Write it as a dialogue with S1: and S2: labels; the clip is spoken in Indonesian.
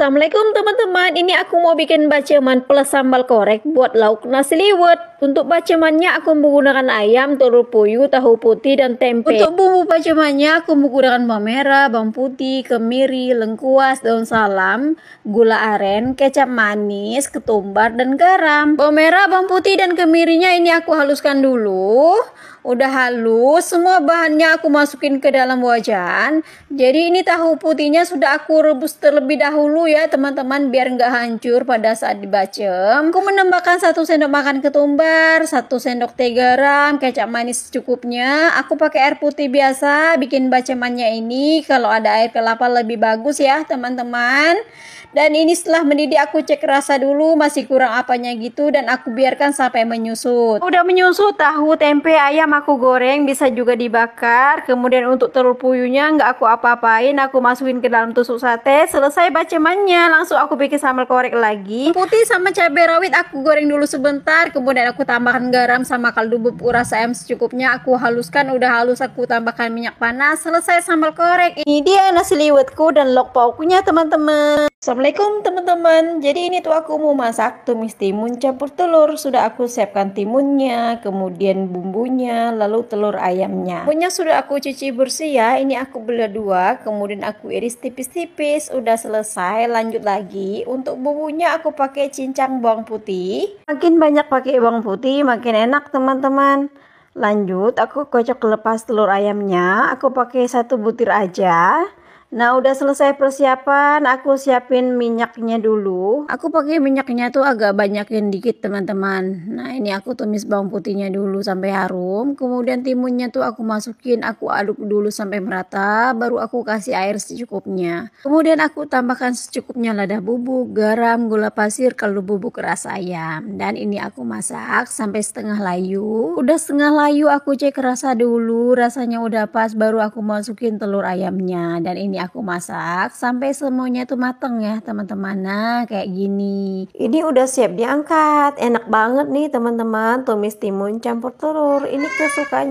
S1: Assalamualaikum teman-teman, ini aku mau bikin baceman plus sambal korek buat lauk nasi liwet. Untuk bacemannya aku menggunakan ayam, telur puyuh, tahu putih, dan tempe. Untuk bumbu bacemannya aku menggunakan bawang merah, bawang putih, kemiri, lengkuas, daun salam, gula aren, kecap manis, ketumbar, dan garam. Bawang merah, bawang putih, dan kemirinya ini aku haluskan dulu udah halus semua bahannya aku masukin ke dalam wajan jadi ini tahu putihnya sudah aku rebus terlebih dahulu ya teman-teman biar nggak hancur pada saat dibacem aku menambahkan satu sendok makan ketumbar satu sendok teh garam kecap manis secukupnya aku pakai air putih biasa bikin bacemannya ini kalau ada air kelapa lebih bagus ya teman-teman dan ini setelah mendidih aku cek rasa dulu masih kurang apanya gitu dan aku biarkan sampai menyusut udah menyusut tahu tempe ayam ayam aku goreng bisa juga dibakar kemudian untuk telur puyuhnya nggak aku apa-apain aku masukin ke dalam tusuk sate selesai bacemannya langsung aku bikin sambal korek lagi putih sama cabai rawit aku goreng dulu sebentar kemudian aku tambahkan garam sama kaldu bubuk rasa ayam secukupnya aku haluskan udah halus aku tambahkan minyak panas selesai sambal korek ini dia nasi liwetku dan lok pauknya teman-teman Assalamualaikum teman-teman Jadi ini tuh aku mau masak tumis timun campur telur Sudah aku siapkan timunnya Kemudian bumbunya Lalu telur ayamnya Punya sudah aku cuci bersih ya Ini aku belah dua Kemudian aku iris tipis-tipis Udah selesai lanjut lagi Untuk bumbunya aku pakai cincang bawang putih Makin banyak pakai bawang putih Makin enak teman-teman Lanjut aku kocok lepas telur ayamnya Aku pakai satu butir aja Nah udah selesai persiapan, aku siapin minyaknya dulu. Aku pakai minyaknya tuh agak banyakin dikit teman-teman. Nah ini aku tumis bawang putihnya dulu sampai harum. Kemudian timunnya tuh aku masukin, aku aduk dulu sampai merata. Baru aku kasih air secukupnya. Kemudian aku tambahkan secukupnya lada bubuk, garam, gula pasir, kalau bubuk rasa ayam. Dan ini aku masak sampai setengah layu. Udah setengah layu aku cek rasa dulu, rasanya udah pas. Baru aku masukin telur ayamnya. Dan ini aku masak sampai semuanya itu mateng ya teman-teman. Nah kayak gini. Ini udah siap diangkat. Enak banget nih teman-teman tumis timun campur telur. Ini kesukaan.